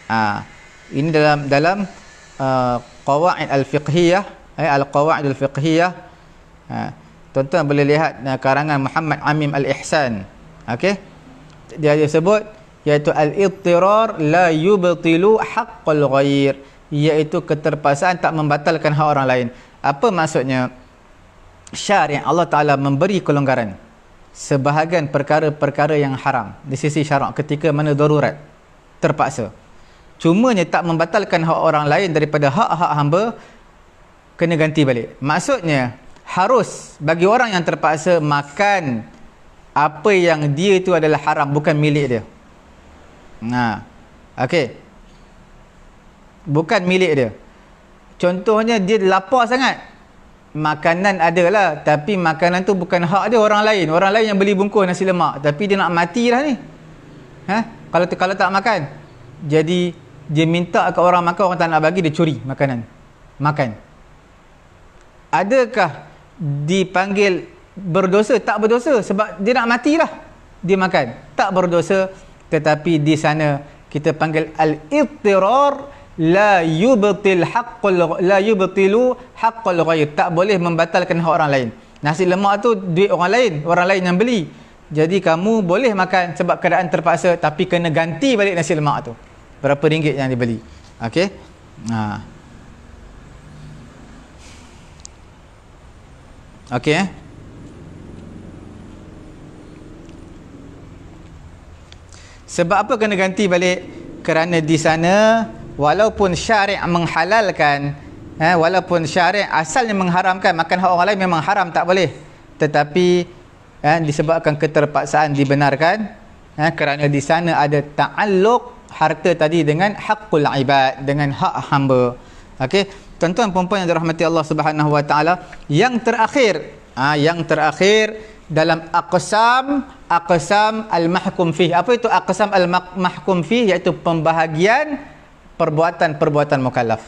[SPEAKER 1] Ha, ini dalam dalam ah, qawaid al-fiqhiyah, eh, al-qawaid al-fiqhiyah. Ha, tuan-tuan boleh lihat uh, karangan Muhammad Amim al-Ihsan. Okey. Dia dia sebut iaitu al-ittirar la yubtilu haqqal ghair, iaitu keterpaksaan tak membatalkan hak orang lain. Apa maksudnya? Syariat Allah Taala memberi kelonggaran sebahagian perkara-perkara yang haram di sisi syarak ketika mana darurat terpaksa Cuma ni tak membatalkan hak orang lain daripada hak-hak hamba kena ganti balik maksudnya harus bagi orang yang terpaksa makan apa yang dia itu adalah haram bukan milik dia nah ha. okey bukan milik dia contohnya dia lapar sangat makanan adalah tapi makanan tu bukan hak dia orang lain orang lain yang beli bungkus nasi lemak tapi dia nak matilah ni ha kalau kalau tak makan jadi dia minta ke orang makan orang tak nak bagi dia curi makanan makan adakah dipanggil berdosa tak berdosa sebab dia nak matilah dia makan tak berdosa tetapi di sana kita panggil al-ittirar la yubtil haqqul la yubtilu haqqul ghayr tak boleh membatalkan hak orang lain nasi lemak tu duit orang lain orang lain yang beli jadi kamu boleh makan sebab keadaan terpaksa tapi kena ganti balik nasi lemak tu berapa ringgit yang dibeli okay, ha okay, eh? sebab apa kena ganti balik kerana di sana walaupun syarik menghalalkan eh, walaupun syarik asalnya mengharamkan makan hak orang lain memang haram tak boleh tetapi eh, disebabkan keterpaksaan dibenarkan eh, kerana di sana ada ta'aluk harta tadi dengan haqqul ibad dengan hak hamba okey tuan-tuan puan yang dirahmati Allah Subhanahu wa taala yang terakhir ah ha, yang terakhir dalam aqsam aqsam al-mahkum fi apa itu aqsam al-mahkum fi iaitu pembahagian perbuatan-perbuatan mukallaf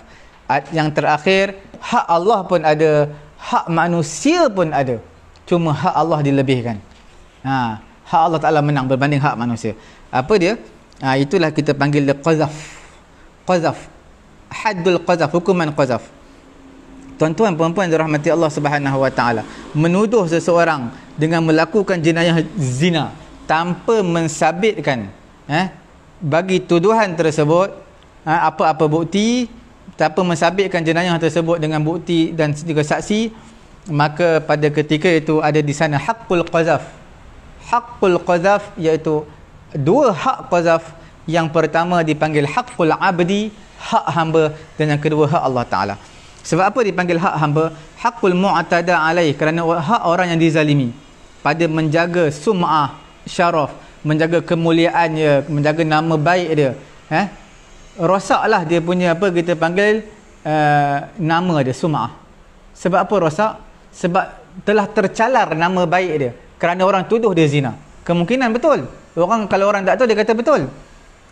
[SPEAKER 1] yang terakhir hak Allah pun ada hak manusia pun ada cuma hak Allah dilebihkan ha hak Allah Taala menang berbanding hak manusia apa dia Ha, itulah kita panggil the qazaf. Qazaf. Haddul qazaf, hukuman qazaf. Tuan-tuan puan-puan dirahmati Allah Subhanahu menuduh seseorang dengan melakukan jenayah zina tanpa mensabitkan eh bagi tuduhan tersebut eh, apa-apa bukti tanpa mensabitkan jenayah tersebut dengan bukti dan juga saksi maka pada ketika itu ada di sana haqqul qazaf haqqul qazaf iaitu dua hak qazaf yang pertama dipanggil haqqul abdi hak hamba dan yang kedua hak Allah taala sebab apa dipanggil hak hamba haqqul mu'tada alaih kerana hak orang yang dizalimi pada menjaga sum'ah syaraf menjaga kemuliaan dia menjaga nama baik dia eh rosaklah dia punya apa kita panggil uh, nama dia sum'ah sebab apa rosak sebab telah tercalar nama baik dia kerana orang tuduh dia zina kemungkinan betul orang kalau orang tak tahu dia kata betul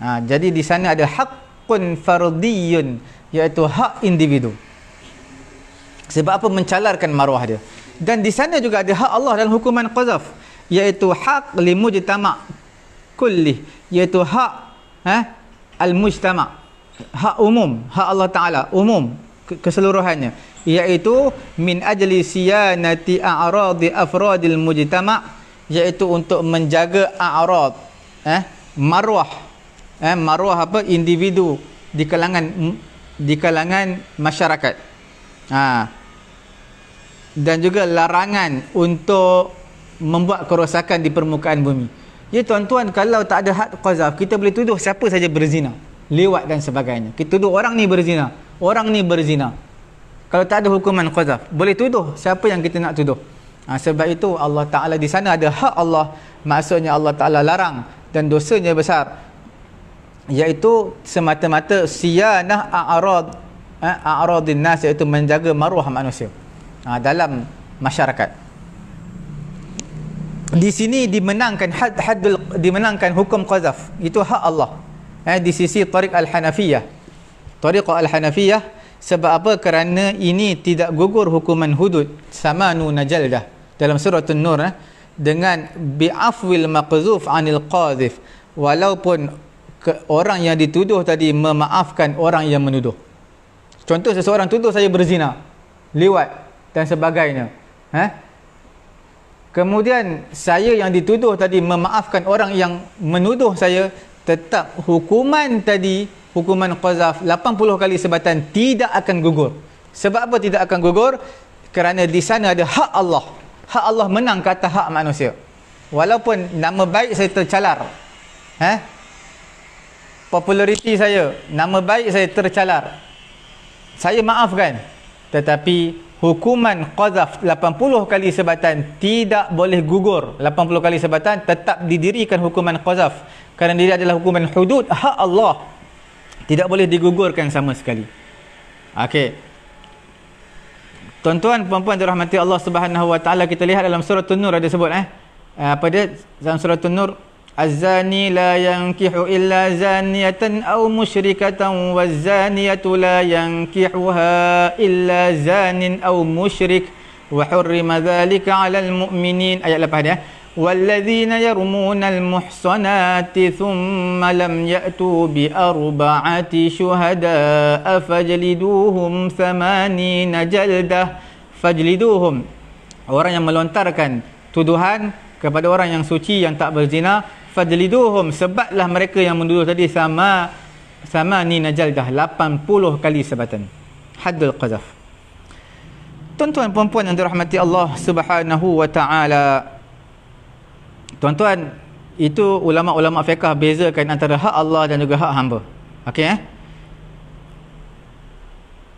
[SPEAKER 1] ha, jadi di sana ada haqqun fardiyun iaitu hak individu sebab apa mencalarkan maruah dia dan di sana juga ada hak Allah dalam hukuman qazaf iaitu hak limujtama' kulli iaitu hak eh, al-mujtama' hak umum hak Allah Ta'ala umum keseluruhannya iaitu min ajli siyanati a'radi afradil mujtama' iaitu untuk menjaga a'rad eh maruah eh maruah apa individu di kalangan di kalangan masyarakat ha dan juga larangan untuk membuat kerosakan di permukaan bumi ya tuan-tuan kalau tak ada had qazaf kita boleh tuduh siapa saja berzina lewat dan sebagainya kita tuduh orang ni berzina orang ni berzina kalau tak ada hukuman qazaf boleh tuduh siapa yang kita nak tuduh Ha, sebab itu Allah Ta'ala di sana ada hak Allah Maksudnya Allah Ta'ala larang Dan dosanya besar Iaitu semata-mata Siyanah a'arad eh, ha, A'aradin nas iaitu menjaga maruah manusia ha, Dalam masyarakat Di sini dimenangkan had, hadul, Dimenangkan hukum qazaf Itu hak Allah eh, Di sisi Tariq Al-Hanafiyah Tariq Al-Hanafiyah sebab apa? Kerana ini tidak gugur hukuman hudud Samanu najaldah dalam surah An-Nur eh, dengan bi'afwil maqzuf anil qazif walaupun ke, orang yang dituduh tadi memaafkan orang yang menuduh. Contoh seseorang tuduh saya berzina, liwat dan sebagainya. Eh? Kemudian saya yang dituduh tadi memaafkan orang yang menuduh saya tetap hukuman tadi hukuman qazaf 80 kali sebatan tidak akan gugur. Sebab apa tidak akan gugur? Kerana di sana ada hak Allah hak Allah menang kata hak manusia walaupun nama baik saya tercalar eh populariti saya nama baik saya tercalar saya maafkan tetapi hukuman qazaf 80 kali sebatan tidak boleh gugur 80 kali sebatan tetap didirikan hukuman qazaf kerana dia adalah hukuman hudud hak Allah tidak boleh digugurkan sama sekali okey tuan-tuan puan-puan dirahmati Allah Subhanahu wa taala kita lihat dalam surah An-Nur ada sebut eh? eh apa dia dalam surah An-Nur Azani la yankihu illa zaniatan aw musyrikatan wa zaniatu la yankihuha illa zanin aw musyrik wa hurrima dhalika 'alal mu'minin ayat lepas dia والذين يرمون المحصنات ثم لم يأتوا بأربعة شهداء فاجلدوهم ثمانين جلدة فاجلدوهم orang yang melontarkan tuduhan kepada orang yang suci yang tak berzina fajliduhum sebablah mereka yang menduduh tadi sama sama ni najal dah 80 kali sebatan haddul qazaf tuan-tuan puan-puan yang dirahmati Allah Subhanahu wa taala Tuan-tuan, itu ulama-ulama fiqah bezakan antara hak Allah dan juga hak hamba. Okey eh?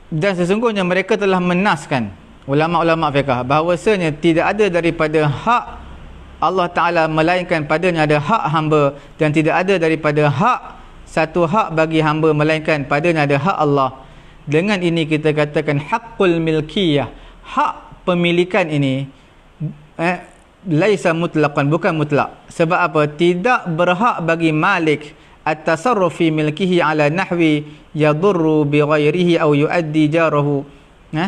[SPEAKER 1] Dan sesungguhnya mereka telah menaskan ulama-ulama fiqah bahawasanya tidak ada daripada hak Allah Taala melainkan padanya ada hak hamba dan tidak ada daripada hak satu hak bagi hamba melainkan padanya ada hak Allah. Dengan ini kita katakan hakul milkiyah, hak pemilikan ini eh, laisa mutlaqan bukan mutlak sebab apa tidak berhak bagi malik at-tasarruf fi milkihi ala nahwi yadurru bi ghairihi aw yuaddi jarahu ha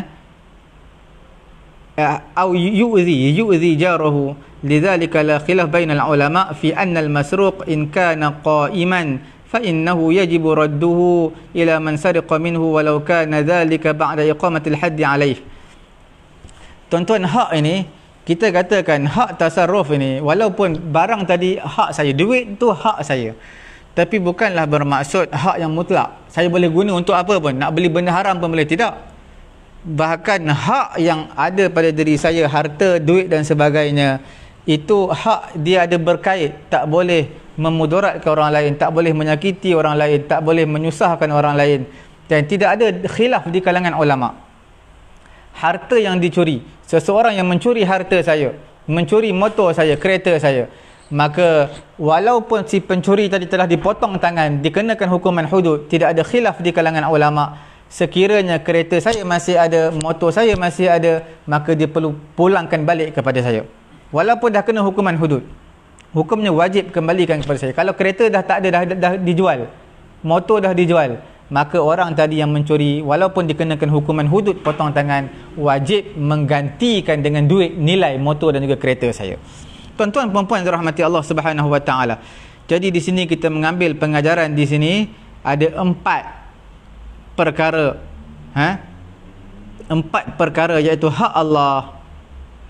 [SPEAKER 1] eh? au yu'zi yu'zi jarahu لذلك لا خلاف بين العلماء في أن المسروق إن كان قائما فإنه يجب رده إلى من سرق منه ولو كان ذلك بعد إقامة الحد عليه تنتون tuan hak kita katakan hak tasarruf ini walaupun barang tadi hak saya duit tu hak saya tapi bukanlah bermaksud hak yang mutlak saya boleh guna untuk apa pun nak beli benda haram pun boleh tidak bahkan hak yang ada pada diri saya harta duit dan sebagainya itu hak dia ada berkait tak boleh memudaratkan orang lain tak boleh menyakiti orang lain tak boleh menyusahkan orang lain dan tidak ada khilaf di kalangan ulama' harta yang dicuri seseorang yang mencuri harta saya mencuri motor saya kereta saya maka walaupun si pencuri tadi telah dipotong tangan dikenakan hukuman hudud tidak ada khilaf di kalangan ulama sekiranya kereta saya masih ada motor saya masih ada maka dia perlu pulangkan balik kepada saya walaupun dah kena hukuman hudud hukumnya wajib kembalikan kepada saya kalau kereta dah tak ada dah, dah, dah dijual motor dah dijual maka orang tadi yang mencuri walaupun dikenakan hukuman hudud potong tangan wajib menggantikan dengan duit nilai motor dan juga kereta saya tuan-tuan puan-puan rahmati Allah Subhanahu wa taala jadi di sini kita mengambil pengajaran di sini ada empat perkara ha empat perkara iaitu hak Allah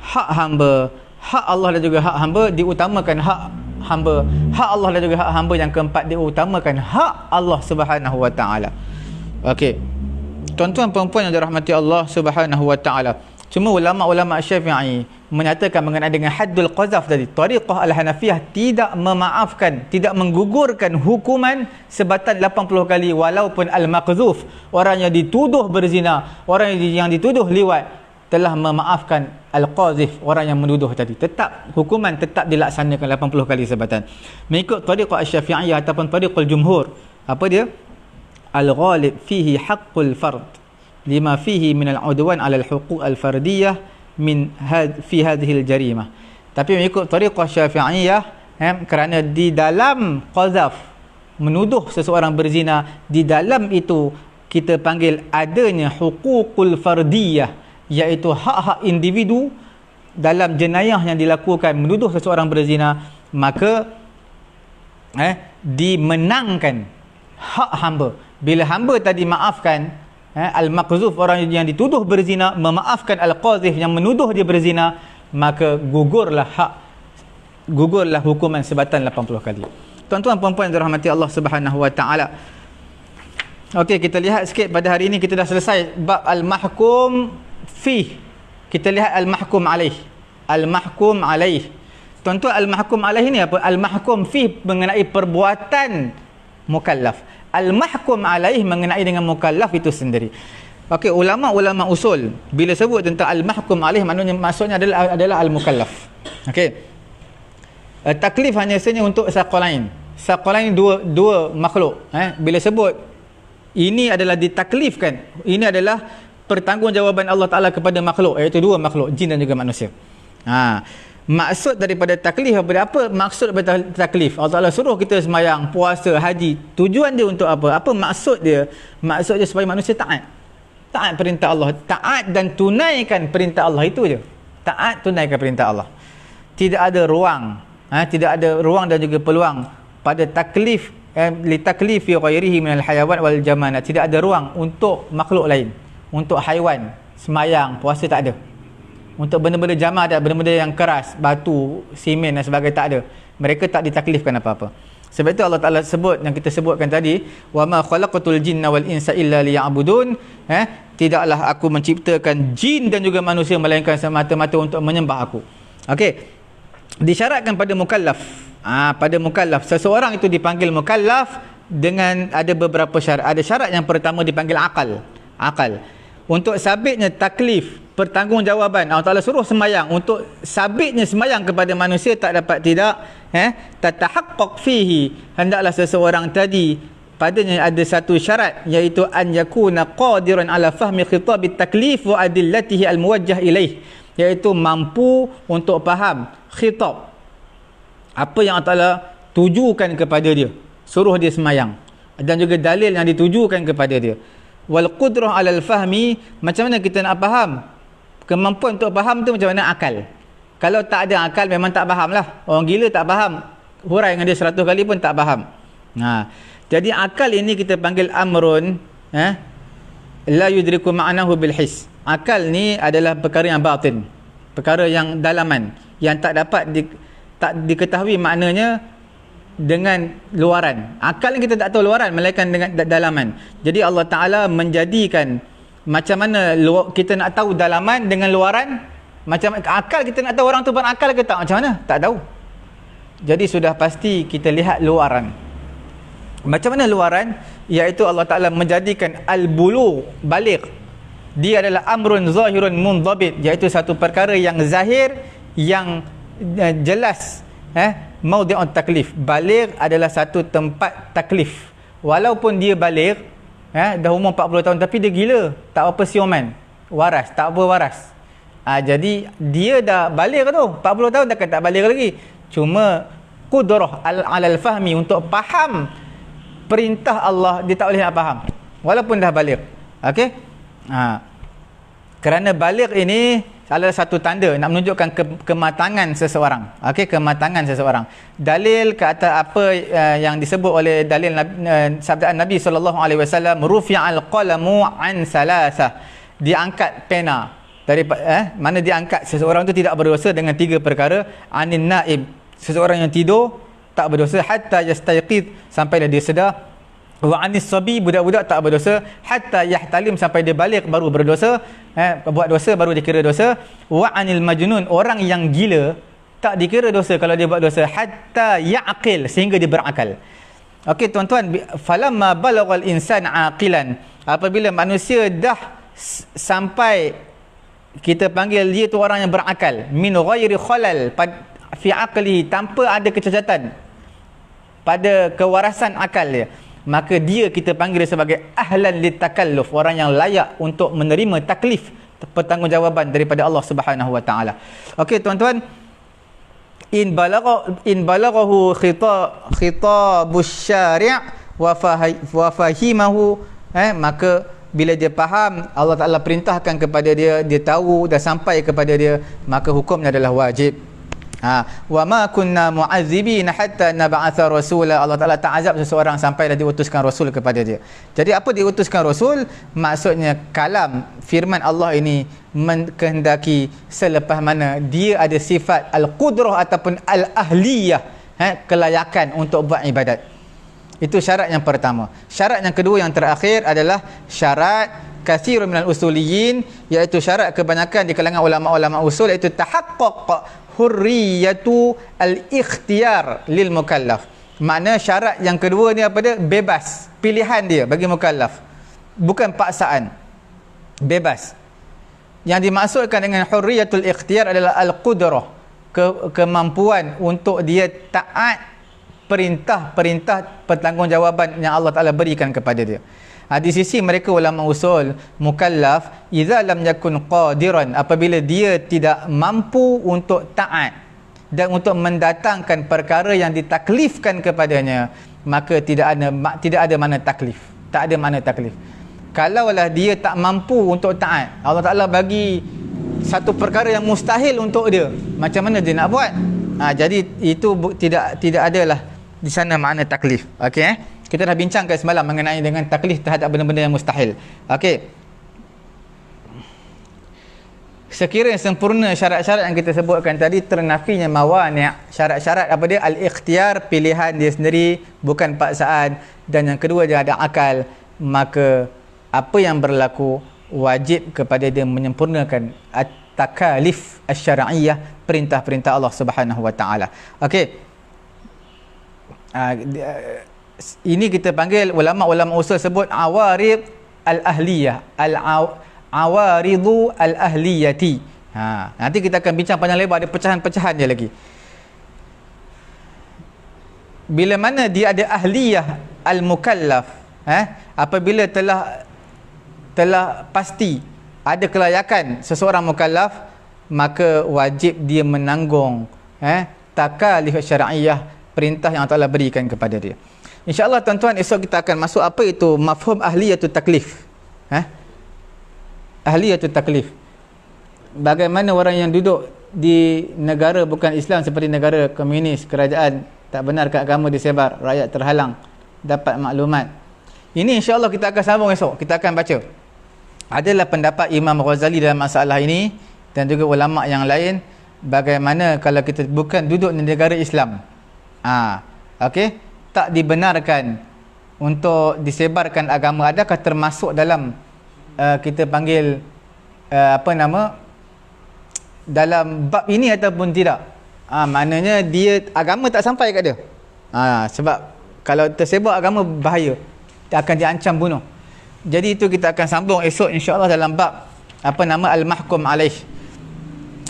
[SPEAKER 1] hak hamba hak Allah dan juga hak hamba diutamakan hak hamba hak Allah dan juga hak hamba yang keempat dia utamakan hak Allah Subhanahu wa taala okey tuan-tuan puan yang dirahmati Allah Subhanahu wa taala cuma ulama-ulama Syafi'i menyatakan mengenai dengan haddul qazaf tadi tariqah al-hanafiyah tidak memaafkan tidak menggugurkan hukuman sebatan 80 kali walaupun al-maqzuf orang yang dituduh berzina orang yang dituduh liwat telah memaafkan Al-Qazif orang yang menuduh tadi tetap hukuman tetap dilaksanakan 80 kali sebatan mengikut tariqah Asy-Syafi'iyah ataupun tariqul jumhur apa dia al-ghalib fihi haqqul fard lima fihi min al-udwan 'ala al-huquq al-fardiyah min had fi hadhihi al-jarimah tapi mengikut tariqah Syafi'iyah eh, kerana di dalam qazaf menuduh seseorang berzina di dalam itu kita panggil adanya hukukul fardiyah iaitu hak-hak individu dalam jenayah yang dilakukan menuduh seseorang berzina maka eh dimenangkan hak hamba bila hamba tadi maafkan eh, al-maqzuf orang yang dituduh berzina memaafkan al-qazif yang menuduh dia berzina maka gugurlah hak gugurlah hukuman sebatan 80 kali tuan-tuan puan-puan yang dirahmati Allah Subhanahu wa taala Okey kita lihat sikit pada hari ini kita dah selesai bab al-mahkum fi kita lihat al-mahkum alaih al-mahkum alaih Tentu al-mahkum alaih ni apa al-mahkum fi mengenai perbuatan mukallaf al-mahkum alaih mengenai dengan mukallaf itu sendiri okey ulama-ulama usul bila sebut tentang al-mahkum alaih maknanya maksudnya adalah adalah al-mukallaf okey uh, taklif hanya sebenarnya untuk saqalain saqalain dua dua makhluk eh bila sebut ini adalah ditaklifkan ini adalah pertanggungjawaban Allah Taala kepada makhluk iaitu dua makhluk jin dan juga manusia. Ha. Maksud daripada taklif apa apa maksud daripada taklif? Allah Taala suruh kita semayang, puasa, haji. Tujuan dia untuk apa? Apa maksud dia? Maksud dia supaya manusia taat. Taat perintah Allah, taat dan tunaikan perintah Allah itu je. Taat tunaikan perintah Allah. Tidak ada ruang, ha? tidak ada ruang dan juga peluang pada taklif eh, li taklifi ghairihi minal hayawan wal jamana. Tidak ada ruang untuk makhluk lain untuk haiwan semayang puasa tak ada untuk benda-benda jamah ada, benda-benda yang keras batu simen dan sebagainya tak ada mereka tak ditaklifkan apa-apa sebab itu Allah Taala sebut yang kita sebutkan tadi wa ma khalaqatul jinna wal insa illa liya'budun eh tidaklah aku menciptakan jin dan juga manusia melainkan semata-mata untuk menyembah aku okey disyaratkan pada mukallaf ah ha, pada mukallaf seseorang itu dipanggil mukallaf dengan ada beberapa syarat ada syarat yang pertama dipanggil akal akal untuk sabitnya taklif pertanggungjawaban Allah Taala suruh sembahyang untuk sabitnya sembahyang kepada manusia tak dapat tidak eh tatahaqqaq fihi hendaklah seseorang tadi padanya ada satu syarat iaitu an yakuna qadiran ala fahmi khitab at-taklif wa adillatihi al-muwajjah ilaih iaitu mampu untuk faham khitab apa yang Allah Taala tujukan kepada dia suruh dia sembahyang dan juga dalil yang ditujukan kepada dia wal qudrah alal fahmi macam mana kita nak faham kemampuan untuk faham tu macam mana akal kalau tak ada akal memang tak faham lah orang gila tak faham hurai dengan dia seratus kali pun tak faham ha. jadi akal ini kita panggil amrun eh? la yudriku ma'anahu bilhis akal ni adalah perkara yang batin perkara yang dalaman yang tak dapat di, tak diketahui maknanya dengan luaran. Akal yang kita tak tahu luaran melainkan dengan dalaman. Jadi Allah Taala menjadikan macam mana kita nak tahu dalaman dengan luaran? Macam akal kita nak tahu orang tu berakal ke tak? Macam mana? Tak tahu. Jadi sudah pasti kita lihat luaran. Macam mana luaran? Iaitu Allah Taala menjadikan al-bulu balik. Dia adalah amrun zahirun mundabit, iaitu satu perkara yang zahir yang eh, jelas eh maudi'un taklif balir adalah satu tempat taklif walaupun dia balir eh, dah umur 40 tahun tapi dia gila tak apa sioman waras tak apa waras ha, jadi dia dah balir tu 40 tahun dah tak balir lagi cuma kudrah alal fahmi untuk faham perintah Allah dia tak boleh nak faham walaupun dah balir okey ha. kerana balik ini salah satu tanda nak menunjukkan ke, kematangan seseorang. Okey, kematangan seseorang. Dalil ke atas apa uh, yang disebut oleh dalil Nabi, uh, eh, sabdaan Nabi saw. alaihi wasallam, rufi'al qalamu an salasa. Diangkat pena dari eh mana diangkat seseorang itu tidak berdosa dengan tiga perkara anin naib seseorang yang tidur tak berdosa hatta yastayqid sampai dia sedar wa anis sabi budak-budak tak berdosa hatta yahtalim sampai dia balik baru berdosa eh, buat dosa baru dikira dosa wa anil majnun orang yang gila tak dikira dosa kalau dia buat dosa hatta yaqil sehingga dia berakal okey tuan-tuan falamma balagal insan aqilan apabila manusia dah sampai kita panggil dia tu orang yang berakal min ghairi khalal fi aqli tanpa ada kecacatan pada kewarasan akal dia maka dia kita panggil sebagai ahlan litakalluf orang yang layak untuk menerima taklif pertanggungjawaban daripada Allah Subhanahu wa taala. Okey tuan-tuan in balagha in balaghahu khita khitabush syari' wa fahimahu eh maka bila dia faham Allah Taala perintahkan kepada dia dia tahu dah sampai kepada dia maka hukumnya adalah wajib Ha, wa ma kunna mu'adzibin hatta nab'atha rasul. Allah Taala tak azab seseorang sampai dah diutuskan rasul kepada dia. Jadi apa diutuskan rasul? Maksudnya kalam firman Allah ini menkehendaki selepas mana dia ada sifat al-qudrah ataupun al-ahliyah, ha, kelayakan untuk buat ibadat. Itu syarat yang pertama. Syarat yang kedua yang terakhir adalah syarat kathirun minal usuliyin iaitu syarat kebanyakan di kalangan ulama-ulama usul iaitu tahakkuk hurriyatu al-ikhtiyar lil mukallaf. Makna syarat yang kedua ni apa dia? Bebas. Pilihan dia bagi mukallaf. Bukan paksaan. Bebas. Yang dimaksudkan dengan hurriyatul ikhtiyar adalah al-qudrah. Ke kemampuan untuk dia taat perintah-perintah pertanggungjawaban yang Allah Ta'ala berikan kepada dia. Ha, di sisi mereka ulama usul mukallaf idza lam yakun qadiran apabila dia tidak mampu untuk taat dan untuk mendatangkan perkara yang ditaklifkan kepadanya maka tidak ada tidak ada mana taklif tak ada mana taklif kalaulah dia tak mampu untuk taat Allah Taala bagi satu perkara yang mustahil untuk dia macam mana dia nak buat ha, jadi itu bu, tidak tidak adalah di sana mana taklif okey eh? kita dah bincangkan semalam mengenai dengan taklif terhadap benda-benda yang mustahil okey sekiranya sempurna syarat-syarat yang kita sebutkan tadi ternafinya mawani syarat-syarat apa dia al-ikhtiar pilihan dia sendiri bukan paksaan dan yang kedua dia ada akal maka apa yang berlaku wajib kepada dia menyempurnakan at-takalif asy-syar'iyyah perintah-perintah Allah Subhanahu wa taala okey ah, ini kita panggil ulama-ulama usul sebut awarid al-ahliyah al-awaridu al-ahliyati ha. nanti kita akan bincang panjang lebar ada pecahan-pecahan dia lagi bila mana dia ada ahliyah al-mukallaf eh? apabila telah telah pasti ada kelayakan seseorang mukallaf maka wajib dia menanggung eh ha, takalif syar'iyah perintah yang Allah berikan kepada dia InsyaAllah tuan-tuan esok kita akan masuk apa itu mafhum ahli ahliyatul taklif. Eh? Ha? Ahliyatul taklif. Bagaimana orang yang duduk di negara bukan Islam seperti negara komunis, kerajaan, tak benar ke agama disebar, rakyat terhalang, dapat maklumat. Ini insyaAllah kita akan sambung esok, kita akan baca. Adalah pendapat Imam Ghazali dalam masalah ini dan juga ulama' yang lain bagaimana kalau kita bukan duduk di negara Islam. Ah, ha, Okey? tak dibenarkan untuk disebarkan agama adakah termasuk dalam uh, kita panggil uh, apa nama dalam bab ini ataupun tidak ha, maknanya dia agama tak sampai kat dia ha, sebab kalau tersebar agama bahaya dia akan diancam bunuh jadi itu kita akan sambung esok insyaAllah dalam bab apa nama Al-Mahkum Alayh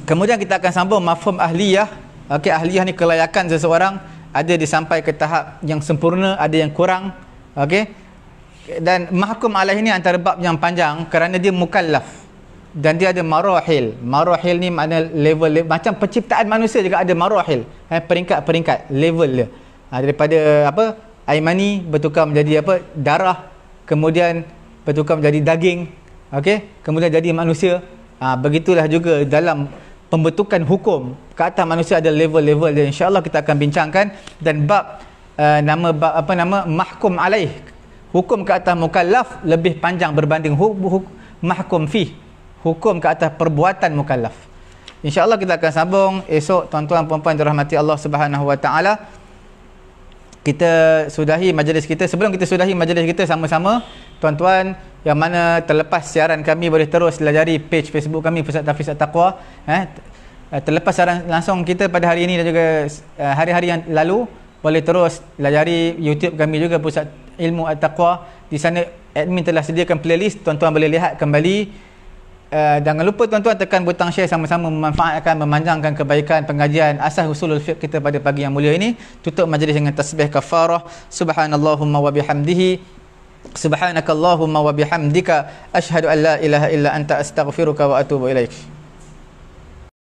[SPEAKER 1] kemudian kita akan sambung mafhum ahliyah okay, ahliyah ni kelayakan seseorang ada dia sampai ke tahap yang sempurna ada yang kurang okey dan mahkum alaih ini antara bab yang panjang kerana dia mukallaf dan dia ada marahil marahil ni makna level, level macam penciptaan manusia juga ada marahil eh, peringkat-peringkat level dia ha, daripada apa air bertukar menjadi apa darah kemudian bertukar menjadi daging okey kemudian jadi manusia ha, begitulah juga dalam pembentukan hukum ke atas manusia ada level-level dia insyaallah kita akan bincangkan dan bab uh, nama bab, apa nama mahkum alaih hukum ke atas mukallaf lebih panjang berbanding hu, hu, mahkum fi hukum ke atas perbuatan mukallaf insyaallah kita akan sambung esok tuan-tuan puan-puan dirahmati Allah Subhanahu wa taala kita sudahi majlis kita sebelum kita sudahi majlis kita sama-sama tuan-tuan yang mana terlepas siaran kami boleh terus belajari page Facebook kami Pusat Tafiz At-Taqwa eh. eh, terlepas siaran langsung kita pada hari ini dan juga eh, hari-hari yang lalu boleh terus belajari YouTube kami juga Pusat Ilmu At-Taqwa di sana admin telah sediakan playlist tuan-tuan boleh lihat kembali Uh, jangan lupa tuan-tuan tekan butang share sama-sama memanfaatkan memanjangkan kebaikan pengajian asas usulul fiqh kita pada pagi yang mulia ini tutup majlis dengan tasbih kafarah subhanallahumma wa bihamdihi Subhanakallahumma wa bihamdika ashhadu an la ilaha illa anta astaghfiruka wa atubu ilaik.